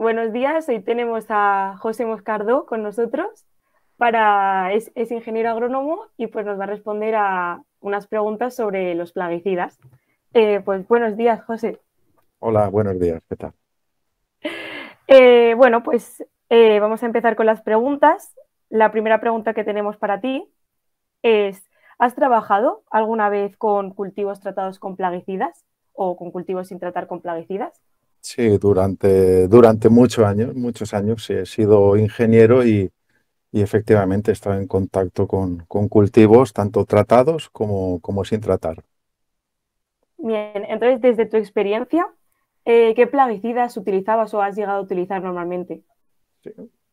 Buenos días, hoy tenemos a José Moscardó con nosotros. Para, es, ingeniero agrónomo y pues nos va a responder a unas preguntas sobre los plaguicidas. Eh, pues buenos días, José. Hola, buenos días, ¿qué tal? Eh, bueno, pues eh, vamos a empezar con las preguntas. La primera pregunta que tenemos para ti es, ¿has trabajado alguna vez con cultivos tratados con plaguicidas o con cultivos sin tratar con plaguicidas? Sí, durante, durante muchos años, muchos años he sido ingeniero y, efectivamente he estado en contacto con, cultivos tanto tratados como, sin tratar. Bien, entonces desde tu experiencia, eh, ¿qué plaguicidas utilizabas o has llegado a utilizar normalmente?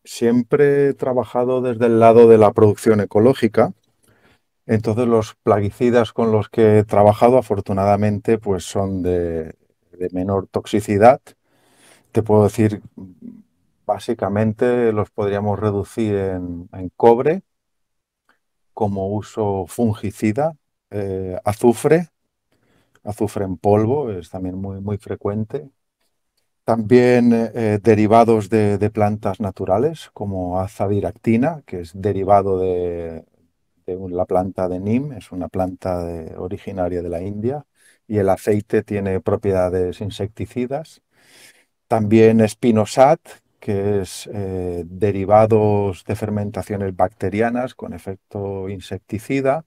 Siempre he trabajado desde el lado de la producción ecológica. Entonces los plaguicidas con los que he trabajado afortunadamente pues son de de menor toxicidad. Te puedo decir, básicamente los podríamos reducir en, cobre como uso fungicida, eh, azufre, azufre en polvo, es también muy, muy frecuente. También eh, derivados de, plantas naturales, como azadiractina, que es derivado de, la planta de Nim, es una planta originaria de la India y el aceite tiene propiedades insecticidas. También espinosat, que es eh, derivados de fermentaciones bacterianas con efecto insecticida.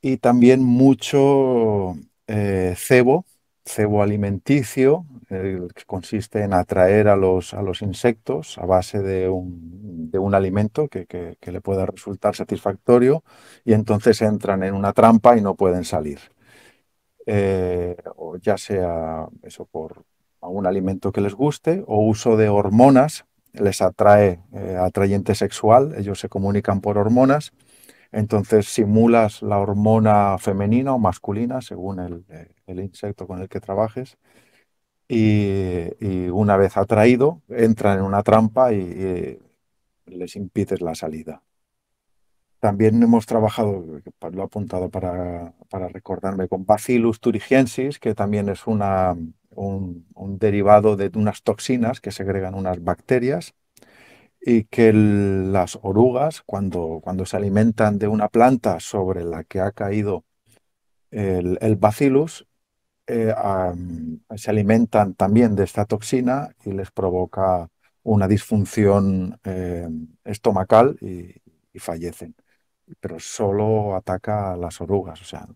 Y también mucho eh, cebo, cebo alimenticio, que consiste en atraer a los, a los insectos a base de un, alimento que le pueda resultar satisfactorio y entonces entran en una trampa y no pueden salir. Eh, o ya sea eso por algún alimento que les guste, o uso de hormonas, les atrae eh, atrayente sexual, ellos se comunican por hormonas, entonces simulas la hormona femenina o masculina según el, eh, insecto con el que trabajes. Y, una vez atraído, entran en una trampa y les impides la salida. También hemos trabajado, eh, lo he apuntado para, recordarme, con Bacillus thuringiensis, que también es un, derivado de unas toxinas que segregan unas bacterias y que las orugas, cuando, cuando se alimentan de una planta sobre la que ha caído el, bacillus, eh, se alimentan también de esta toxina y les provoca una disfunción eh, estomacal y fallecen pero solo ataca a las orugas. O sea,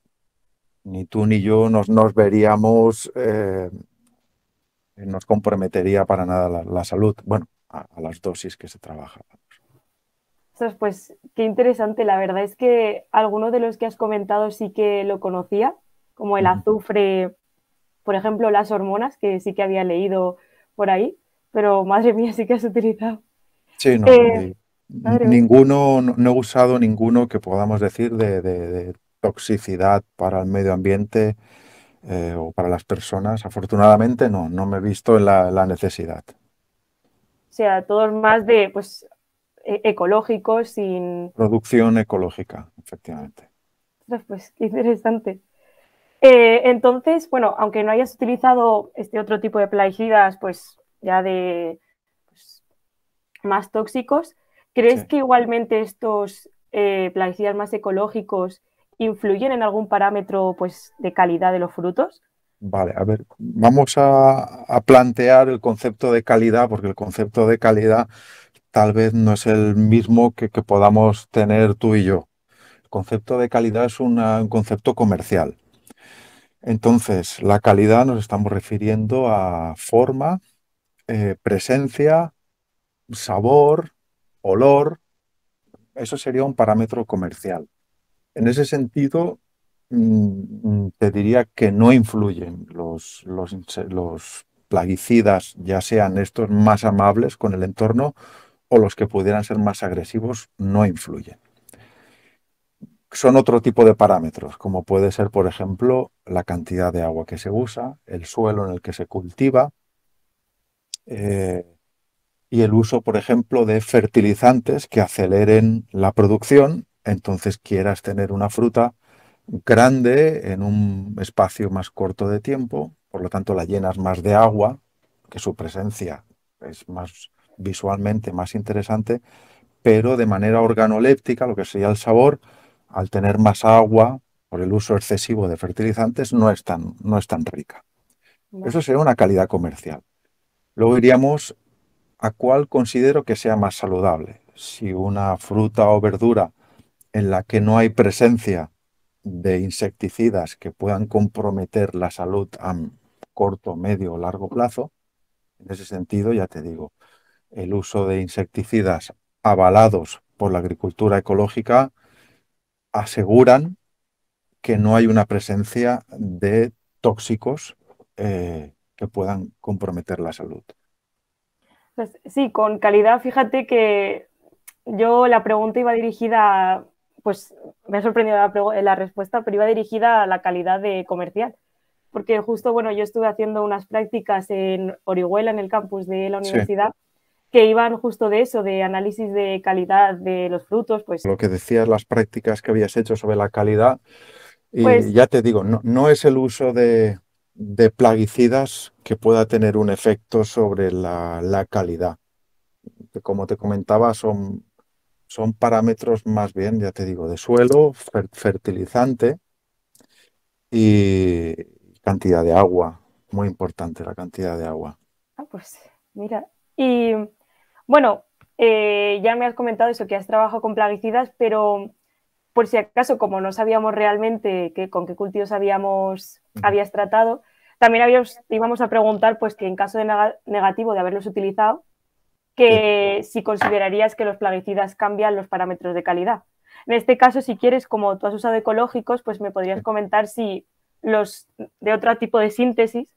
ni tú ni yo nos, nos veríamos, eh, nos comprometería para nada la, salud. Bueno, a, las dosis que se trabaja. Pues qué interesante, la verdad es que alguno de los que has comentado sí que lo conocía, como el azufre, por ejemplo, las hormonas, que sí que había leído por ahí, pero madre mía, sí que has utilizado. Sí, no, eh, Ninguno, no, he usado ninguno que podamos decir de, toxicidad para el medio ambiente eh, o para las personas. Afortunadamente no, no me he visto en la, necesidad. O sea, todos más de pues e, ecológicos sin. Producción ecológica, efectivamente. Pues qué interesante. Eh, entonces, bueno, aunque no hayas utilizado este otro tipo de plaguicidas, pues ya de pues, más tóxicos, ¿Crees que igualmente estos eh, más ecológicos influyen en algún parámetro pues, de calidad de los frutos? Vale, a ver, vamos a, plantear el concepto de calidad, porque el concepto de calidad tal vez no es el mismo que, podamos tener tú y yo. El concepto de calidad es un concepto comercial. Entonces, la calidad nos estamos refiriendo a forma, eh, presencia, sabor, olor, eso sería un parámetro comercial. En ese sentido, mm, mm, te diría que no influyen los, los, plaguicidas, ya sean estos más amables con el entorno o los que pudieran ser más agresivos, no influyen. Son otro tipo de parámetros, como puede ser, por ejemplo, la cantidad de agua que se usa, el suelo en el que se cultiva, eh, el uso, por ejemplo, de fertilizantes que aceleren la producción. Entonces quieras tener una fruta grande en un espacio más corto de tiempo, por lo tanto la llenas más de agua, que su presencia es más visualmente más interesante, pero de manera organoléptica, lo que sería el sabor, al tener más agua por el uso excesivo de fertilizantes, no es tan, no es tan rica. Eso sería una calidad comercial. Luego iríamos a cuál considero que sea más saludable. Si una fruta o verdura en la que no hay presencia de insecticidas que puedan comprometer la salud a corto, medio o largo plazo, en ese sentido ya te digo, el uso de insecticidas avalados por la agricultura ecológica aseguran que no hay una presencia de tóxicos eh, que puedan comprometer la salud. Pues, sí, con calidad, fíjate que yo la pregunta iba dirigida, pues me ha sorprendido la, respuesta, pero iba dirigida a la calidad de comercial. Porque justo, bueno, yo estuve haciendo unas prácticas en Orihuela, en el campus de la universidad, que iban justo de eso, de análisis de calidad de los frutos. Pues. Lo que decías, las prácticas que habías hecho sobre la calidad, y pues ya te digo, no es el uso de, de plaguicidas que pueda tener un efecto sobre la, calidad. como te comentaba, son, son, parámetros más bien, ya te digo, de suelo, fertilizante y cantidad de agua. Muy importante la cantidad de agua. Ah, pues mira. Y bueno, eh, ya me has comentado eso, que has trabajado con plaguicidas, pero por si acaso, como no sabíamos realmente con qué cultivos habíamos, habías tratado, también habíamos, íbamos a preguntar pues que en caso de negativo de haberlos utilizado, que si considerarías que los plaguicidas cambian los parámetros de calidad. En este caso, si quieres, como tú has usado ecológicos, pues me podrías comentar si los de otro tipo de síntesis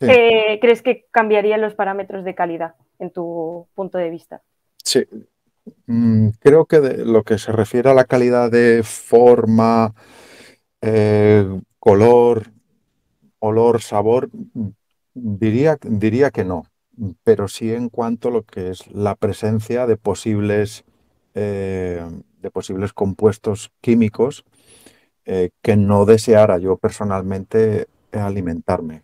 eh, crees que cambiarían los parámetros de calidad en tu punto de vista. Sí, Mm, creo que de lo que se refiere a la calidad de forma, eh, color, olor, sabor, mm, diría, diría que no, pero sí en cuanto a lo que es la presencia de posibles, eh, de posibles compuestos químicos eh, que no deseara yo personalmente alimentarme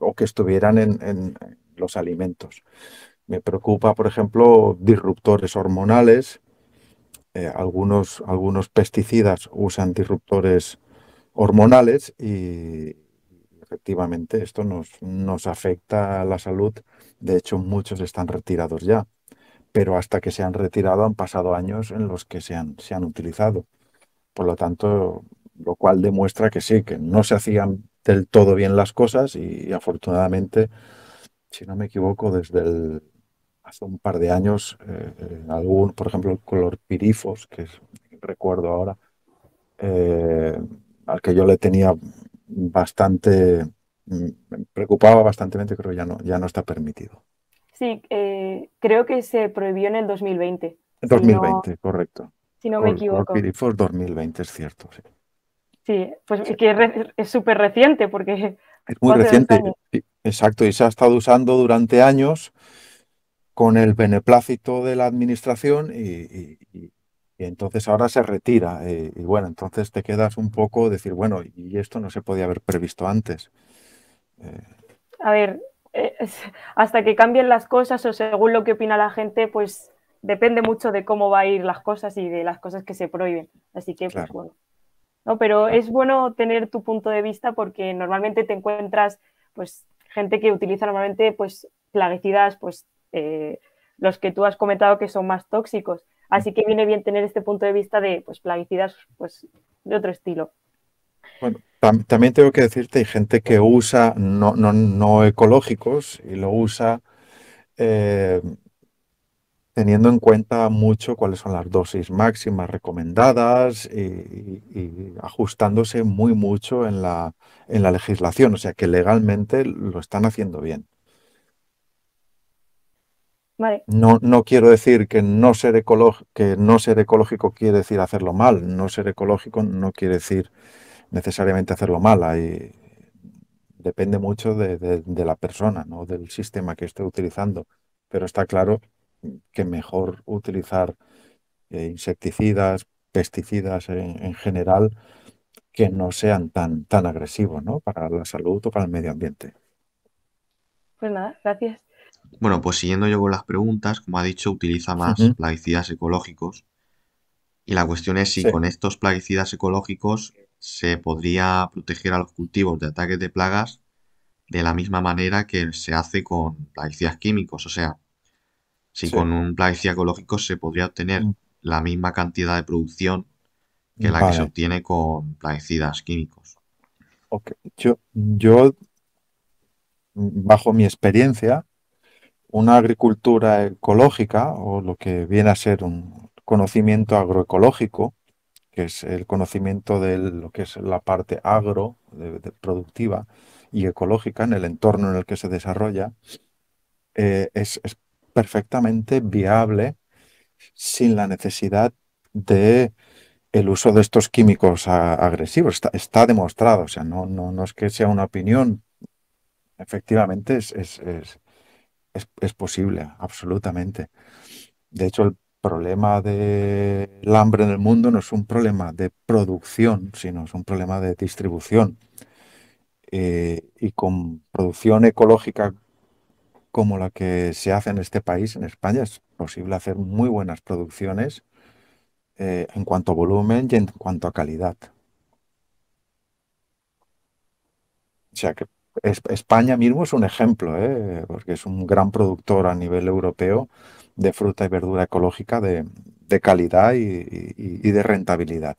o que estuvieran en los alimentos. Me preocupa, por ejemplo, disruptores hormonales. Eh, algunos, algunos pesticidas usan disruptores hormonales y efectivamente esto nos, nos afecta a la salud. De hecho, muchos están retirados ya, pero hasta que se han retirado han pasado años en los que se han, se han utilizado. Por lo tanto, lo cual demuestra que sí, que no se hacían del todo bien las cosas y afortunadamente, si no me equivoco, desde el hace un par de años, eh, algún, por ejemplo, el color pirifos, que recuerdo ahora, eh, al que yo le tenía bastante, me mm, preocupaba bastante, creo ya no, ya no está permitido. Sí, eh, creo que se prohibió en el 2020. 2020, correcto. Si no me equivoco. equivoco. Color pirifos 2020, es cierto, sí. pues que es súper reciente porque... Es muy reciente, exacto, y se ha estado usando durante años con el beneplácito de la administración y, entonces ahora se retira. Eh, y bueno, entonces te quedas un poco decir, bueno, y esto no se podía haber previsto antes. A ver, eh, hasta que cambien las cosas o según lo que opina la gente, pues depende mucho de cómo va a ir las cosas y de las cosas que se prohíben. Así que, pues bueno. No, pero es bueno tener tu punto de vista porque normalmente te encuentras, pues, gente que utiliza normalmente, pues, plaguicidas, pues, eh, los que tú has comentado que son más tóxicos. Así que viene bien tener este punto de vista de pues, plaguicidas pues, de otro estilo. Bueno, también tengo que decirte, hay gente que usa no, ecológicos y lo usa eh, teniendo en cuenta mucho cuáles son las dosis máximas recomendadas y, y, ajustándose muy mucho en la, en la legislación. O sea que legalmente lo están haciendo bien. No, no quiero decir que no, ser que no ser ecológico quiere decir hacerlo mal. No ser ecológico no quiere decir necesariamente hacerlo mal. ahí depende mucho de, la persona, ¿no? del sistema que esté utilizando. Pero está claro que mejor utilizar eh, insecticidas, pesticidas en, general, que no sean tan, tan agresivos ¿no? para la salud o para el medio ambiente. Pues nada, gracias. Bueno, pues siguiendo yo con las preguntas, como ha dicho, utiliza más plaguicidas ecológicos. Y la cuestión es si con estos plaguicidas ecológicos se podría proteger a los cultivos de ataques de plagas de la misma manera que se hace con plaguicidas químicos. O sea, si con un plaguicida ecológico se podría obtener mm. la misma cantidad de producción que la que se obtiene con plaguicidas químicos. yo, mm, bajo mi experiencia, una agricultura ecológica o lo que viene a ser un conocimiento agroecológico, que es el conocimiento de lo que es la parte agro, productiva y ecológica en el entorno en el que se desarrolla, eh, es, perfectamente viable sin la necesidad de el uso de estos químicos agresivos. Está, demostrado, o sea, no, no, es que sea una opinión, efectivamente es, es es, posible, absolutamente. De hecho, el problema del hambre en el mundo no es un problema de producción, sino es un problema de distribución. Eh, y con producción ecológica como la que se hace en este país, en España, es posible hacer muy buenas producciones eh, en cuanto a volumen y en cuanto a calidad. O sea que España mismo es un ejemplo, ¿eh? porque es un gran productor a nivel europeo de fruta y verdura ecológica de, calidad y, de rentabilidad.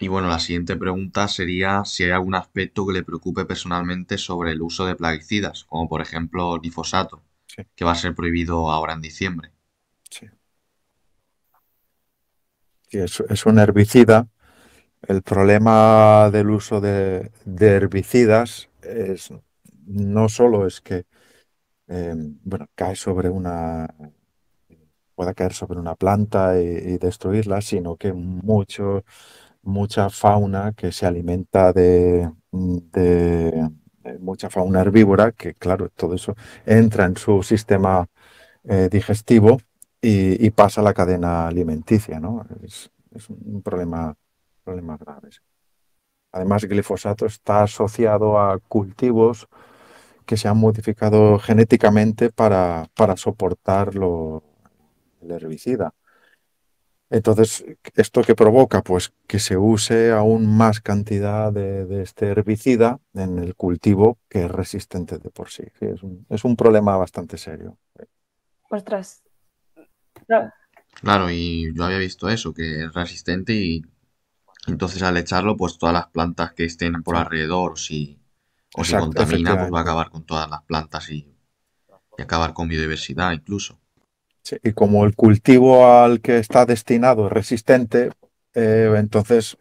Y bueno, la siguiente pregunta sería si hay algún aspecto que le preocupe personalmente sobre el uso de plaguicidas, como por ejemplo glifosato, que va a ser prohibido ahora en diciembre. Sí. es un herbicida el problema del uso de, herbicidas es, no solo es que em, bueno, cae sobre una pueda caer sobre una planta y, destruirla, sino que mucho, mucha fauna que se alimenta de, mucha fauna herbívora, que claro, todo eso entra en su sistema eh, digestivo y, pasa a la cadena alimenticia, ¿no? es un problema problemas graves. Además, glifosato está asociado a cultivos que se han modificado genéticamente para, para soportar lo, el herbicida. Entonces, ¿esto qué provoca? Pues que se use aún más cantidad de, este herbicida en el cultivo que es resistente de por sí. es, un, problema bastante serio. Ostras. Claro, y yo había visto eso, que es resistente y entonces al echarlo, pues todas las plantas que estén por alrededor, si, o si contamina, pues va a acabar con todas las plantas y, acabar con biodiversidad incluso. Sí, y como el cultivo al que está destinado es resistente, eh, entonces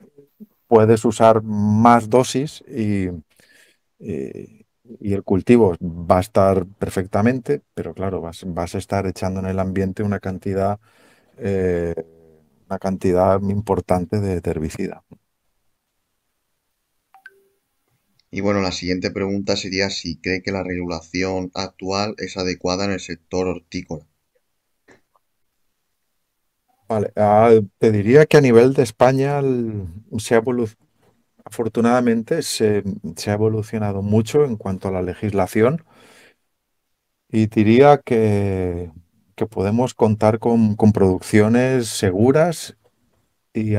puedes usar más dosis y, el cultivo va a estar perfectamente, pero claro, vas, a estar echando en el ambiente una cantidad eh, una cantidad importante de herbicida. Y bueno, la siguiente pregunta sería si cree que la regulación actual es adecuada en el sector hortícola. Vale, ah, te diría que a nivel de España se ha afortunadamente se, se, ha evolucionado mucho en cuanto a la legislación y diría que que podemos contar con, con producciones seguras y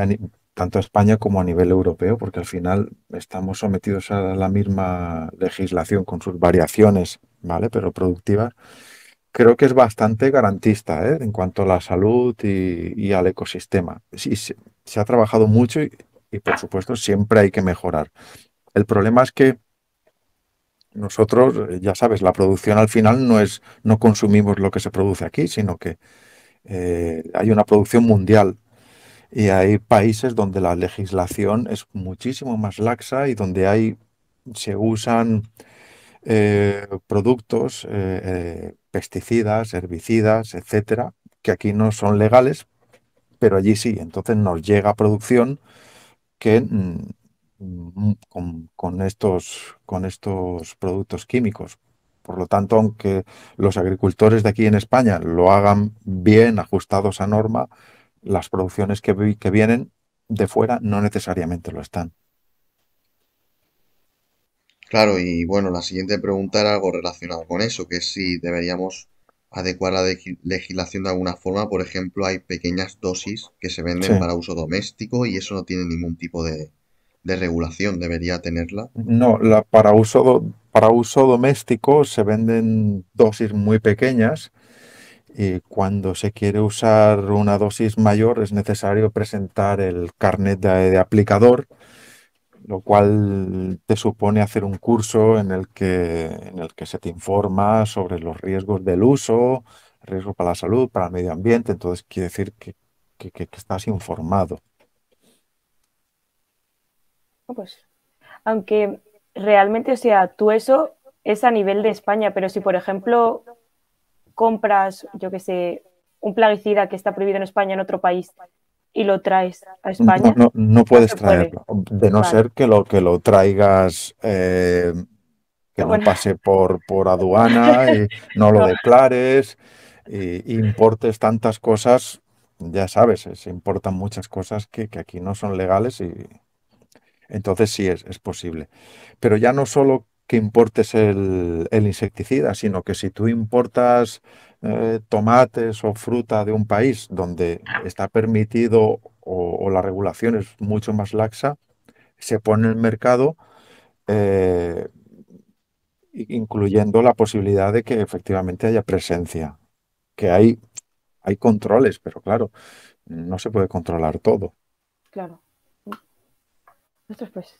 tanto a España como a nivel europeo, porque al final estamos sometidos a la misma legislación con sus variaciones, ¿vale? Pero productivas. Creo que es bastante garantista ¿eh? en cuanto a la salud y, al ecosistema. Sí, se, ha trabajado mucho y, por supuesto, siempre hay que mejorar. El problema es que nosotros, eh, ya sabes, la producción al final no es, no consumimos lo que se produce aquí, sino que eh, hay una producción mundial y hay países donde la legislación es muchísimo más laxa y donde hay se usan eh, productos, pesticidas, herbicidas, etcétera, que aquí no son legales, pero allí sí. Entonces nos llega producción que mm, Mm, con, estos, con estos productos químicos. Por lo tanto, aunque los agricultores de aquí en España lo hagan bien, ajustados a norma, las producciones que, que vienen de fuera no necesariamente lo están. Claro, y bueno, la siguiente pregunta era algo relacionado con eso, que es si deberíamos adecuar la legislación de alguna forma. Por ejemplo, hay pequeñas dosis que se venden para uso doméstico y eso no tiene ningún tipo de, de regulación debería tenerla? No, la, para, uso para uso doméstico se venden dosis muy pequeñas y cuando se quiere usar una dosis mayor es necesario presentar el carnet de, aplicador lo cual te supone hacer un curso en el, que, en el que se te informa sobre los riesgos del uso, riesgo para la salud, para el medio ambiente, entonces quiere decir que estás informado pues, aunque realmente, o sea, tú eso es a nivel de España, pero si, por ejemplo, compras, yo que sé, un plaguicida que está prohibido en España en otro país y lo traes a España. No, puedes traerlo, de no ser que lo, que lo traigas, eh, que no pase por, por aduana, y no lo declares, y, importes tantas cosas, ya sabes, eh, se importan muchas cosas que, que aquí no son legales y, entonces sí es, posible. Pero ya no solo que importes el, insecticida, sino que si tú importas eh, tomates o fruta de un país donde está permitido o, la regulación es mucho más laxa, se pone en el mercado, eh, incluyendo la posibilidad de que efectivamente haya presencia, que hay, hay controles, pero claro, no se puede controlar todo. Claro pues...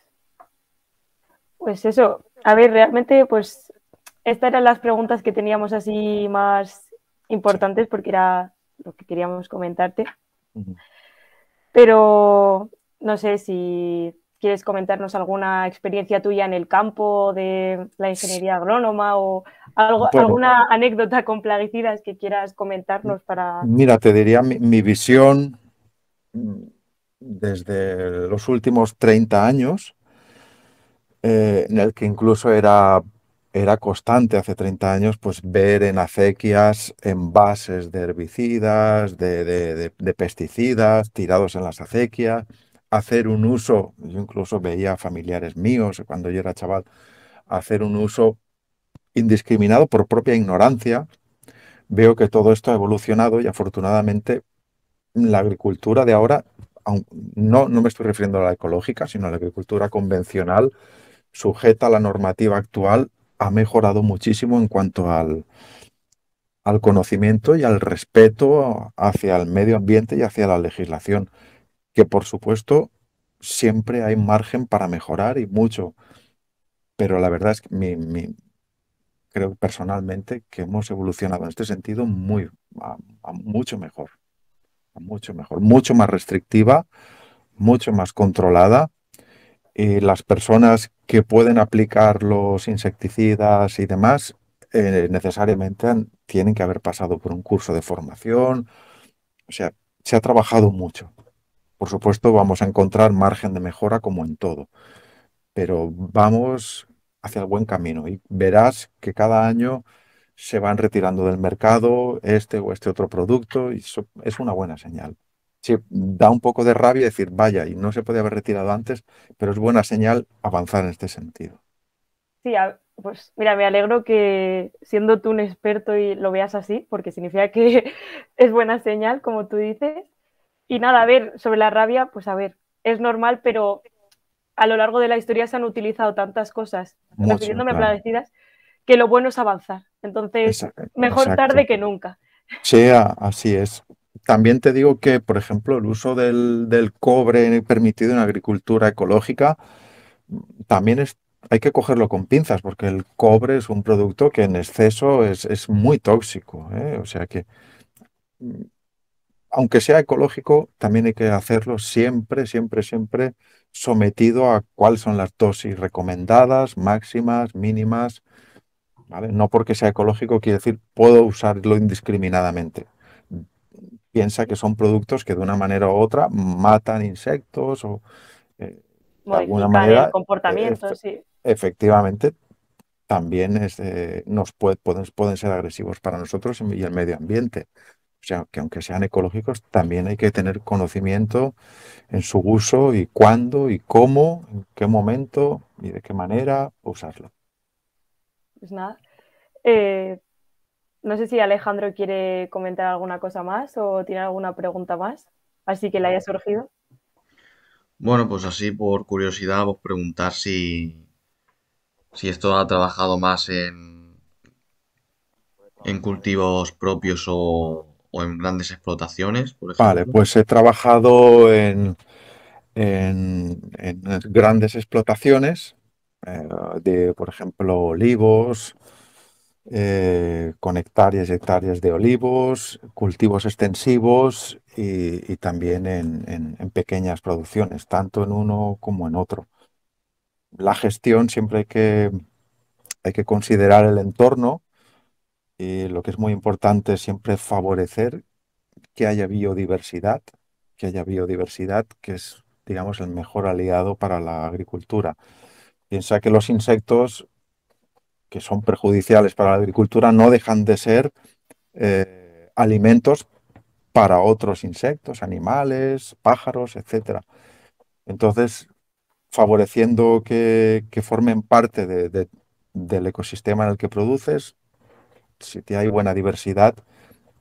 Pues eso, a ver, realmente pues estas eran las preguntas que teníamos así más importantes porque era lo que queríamos comentarte. Pero no sé si quieres comentarnos alguna experiencia tuya en el campo de la ingeniería agrónoma o alguna anécdota con plaguicidas que quieras comentarnos para... Mira, te diría mi visión mm, desde los últimos 30 años, eh, en el que incluso era, era constante hace 30 años, pues ver en acequias envases de herbicidas, de, de pesticidas tirados en las acequias, hacer un uso, yo incluso veía familiares míos cuando yo era chaval, hacer un uso indiscriminado por propia ignorancia. Veo que todo esto ha evolucionado y afortunadamente la agricultura de ahora no, no me estoy refiriendo a la ecológica, sino a la agricultura convencional, sujeta a la normativa actual, ha mejorado muchísimo en cuanto al, al conocimiento y al respeto hacia el medio ambiente y hacia la legislación, que por supuesto siempre hay margen para mejorar y mucho, pero la verdad es que mi, creo personalmente que hemos evolucionado en este sentido muy, mucho mejor mucho mejor, mucho más restrictiva, mucho más controlada. Y eh, las personas que pueden aplicar los insecticidas y demás eh, necesariamente tienen que haber pasado por un curso de formación. O sea, se ha trabajado mucho. Por supuesto, vamos a encontrar margen de mejora como en todo, pero vamos hacia el buen camino y verás que cada año se van retirando del mercado este o este otro producto y eso es una buena señal. Sí, da un poco de rabia decir, vaya, y no se podía haber retirado antes, pero es buena señal avanzar en este sentido. Sí, pues mira, me alegro que siendo tú un experto y lo veas así, porque significa que es buena señal, como tú dices. Y nada, a ver, sobre la rabia, pues a ver, es normal, pero a lo largo de la historia se han utilizado tantas cosas, agradecidas, que lo bueno es avanzar. Entonces, eh, mejor tarde que nunca. Sí, así es. También te digo que, por ejemplo, el uso del, cobre permitido en agricultura ecológica mm, también hay que cogerlo con pinzas porque el cobre es un producto que en exceso es, muy tóxico. ¿eh? O sea que, mm, aunque sea ecológico, también hay que hacerlo siempre, siempre, siempre sometido a cuáles son las dosis recomendadas, máximas, mínimas, no porque sea ecológico quiere decir puedo usarlo indiscriminadamente. Piensa que son productos que de una manera u otra matan insectos o eh, de alguna manera el comportamiento, sí. Efectivamente, también este, nos pueden, pueden ser agresivos para nosotros y el medio ambiente. O sea, que aunque sean ecológicos, también hay que tener conocimiento en su uso y cuándo y cómo, en qué momento y de qué manera usarlo pues nada. Eh, no sé si Alejandro quiere comentar alguna cosa más o tiene alguna pregunta más, así que le haya surgido. Bueno, pues así por curiosidad, vos preguntar si, si esto ha trabajado más en, en cultivos propios o, en grandes explotaciones, por ejemplo. Vale, pues he trabajado en grandes explotaciones eh, de, por ejemplo, olivos, eh, con hectáreas y hectáreas de olivos, cultivos extensivos y, también en, pequeñas producciones, tanto en uno como en otro. La gestión siempre hay que, hay que considerar el entorno y lo que es muy importante es siempre favorecer que haya biodiversidad, que haya biodiversidad, que es, digamos, el mejor aliado para la agricultura. Piensa que los insectos que son perjudiciales para la agricultura no dejan de ser eh, alimentos para otros insectos, animales, pájaros, etc. Entonces, favoreciendo que, formen parte del ecosistema en el que produces, si hay buena diversidad,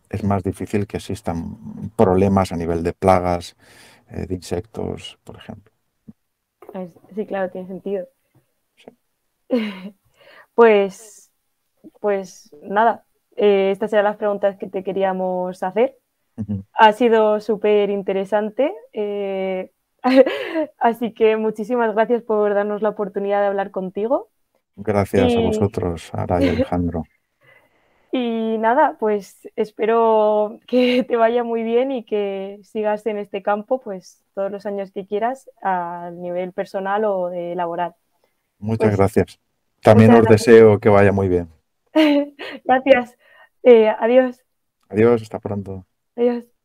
es más difícil que existan problemas a nivel de plagas, eh, de insectos, por ejemplo. Pues, sí, claro, tiene sentido. pues, pues nada, eh, estas eran las preguntas que te queríamos hacer. Ha sido súper interesante. Eh, así que muchísimas gracias por darnos la oportunidad de hablar contigo. Gracias a vosotros, Ara y Alejandro. y nada, pues espero que te vaya muy bien y que sigas en este campo pues todos los años que quieras a nivel personal o de laboral. Muchas pues, gracias. También os deseo que vaya muy bien. gracias. Eh, adiós. Adiós, hasta pronto. Adiós.